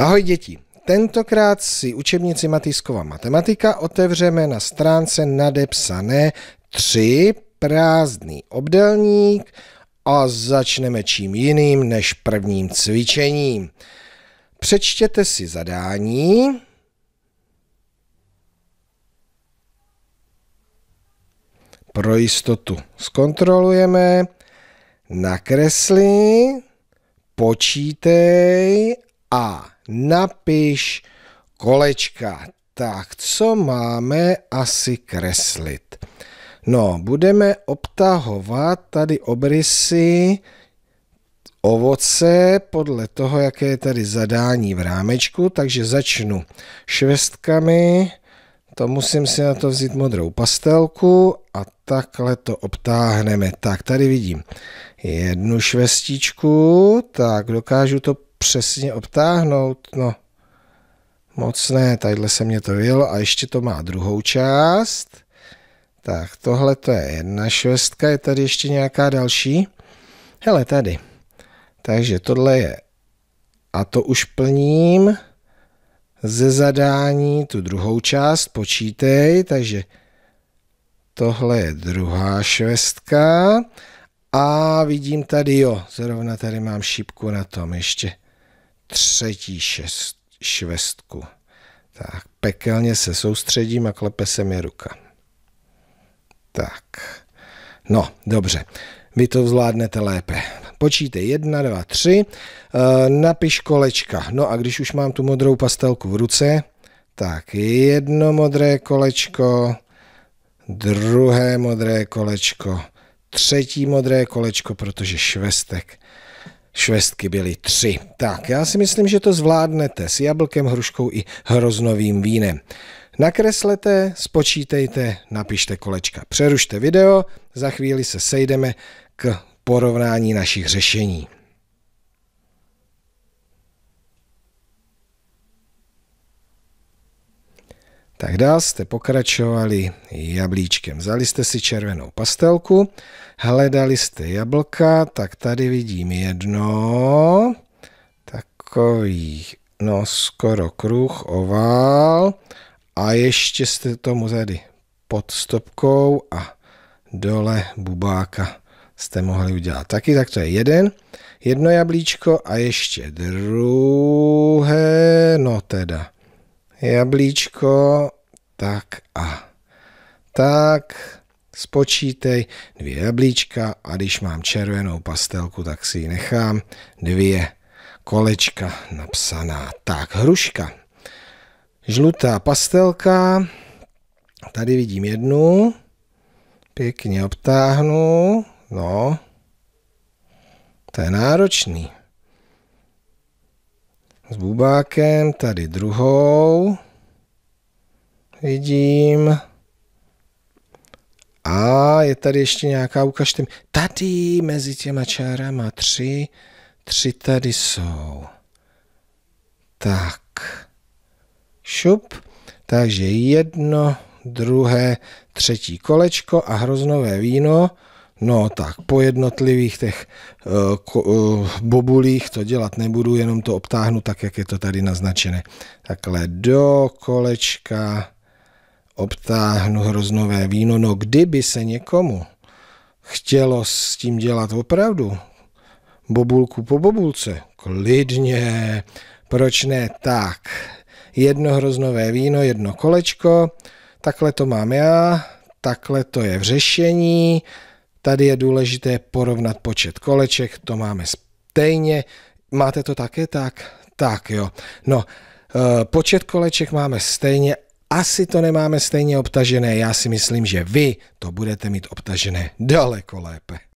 Ahoj děti! Tentokrát si učebnici Matýskova matematika otevřeme na stránce nadepsané 3 prázdný obdelník a začneme čím jiným než prvním cvičením. Přečtěte si zadání. Pro jistotu zkontrolujeme. Nakresli, počítej a napiš kolečka. Tak, co máme asi kreslit? No, budeme obtahovat tady obrysy ovoce podle toho, jaké je tady zadání v rámečku, takže začnu švestkami, to musím si na to vzít modrou pastelku a takhle to obtáhneme. Tak, tady vidím jednu švestičku, tak dokážu to přesně obtáhnout, no. Moc ne, tadyhle se mě to vyjelo a ještě to má druhou část. Tak tohle to je jedna švestka, je tady ještě nějaká další. Hele, tady. Takže tohle je, a to už plním, ze zadání tu druhou část počítej, takže tohle je druhá švestka a vidím tady, jo, zrovna tady mám šipku na tom ještě třetí šest, švestku. Tak, pekelně se soustředím a klepe se mi ruka. Tak, no, dobře. Vy to zvládnete lépe. Počítej dva, tři, e, napiš kolečka. No a když už mám tu modrou pastelku v ruce, tak jedno modré kolečko, druhé modré kolečko, třetí modré kolečko, protože švestek Švestky byly tři. Tak, já si myslím, že to zvládnete s jablkem, hruškou i hroznovým vínem. Nakreslete, spočítejte, napište kolečka. Přerušte video, za chvíli se sejdeme k porovnání našich řešení. Tak dál jste pokračovali jablíčkem. Vzali jste si červenou pastelku, hledali jste jablka, tak tady vidím jedno, takový, no skoro kruh, ovál a ještě jste tomu tady pod stopkou a dole bubáka jste mohli udělat taky, tak to je jeden, jedno jablíčko a ještě druhé, no teda jablíčko, tak a tak, spočítej dvě jablíčka a když mám červenou pastelku, tak si ji nechám dvě kolečka napsaná. Tak, hruška. Žlutá pastelka, tady vidím jednu, pěkně obtáhnu, no, to je náročný bubákem, tady druhou. Vidím. A je tady ještě nějaká, ukažte mi. Tady mezi těma čárama tři, tři tady jsou. Tak. Šup. Takže jedno, druhé, třetí kolečko a hroznové víno. No tak, po jednotlivých těch uh, ko, uh, bobulích to dělat nebudu, jenom to obtáhnu tak, jak je to tady naznačené. Takhle do kolečka obtáhnu hroznové víno. No kdyby se někomu chtělo s tím dělat opravdu bobulku po bobulce, klidně, proč ne, tak jedno hroznové víno, jedno kolečko, takhle to mám já, takhle to je v řešení, Tady je důležité porovnat počet koleček, to máme stejně. Máte to také tak? Tak jo. No, eh, počet koleček máme stejně, asi to nemáme stejně obtažené. Já si myslím, že vy to budete mít obtažené daleko lépe.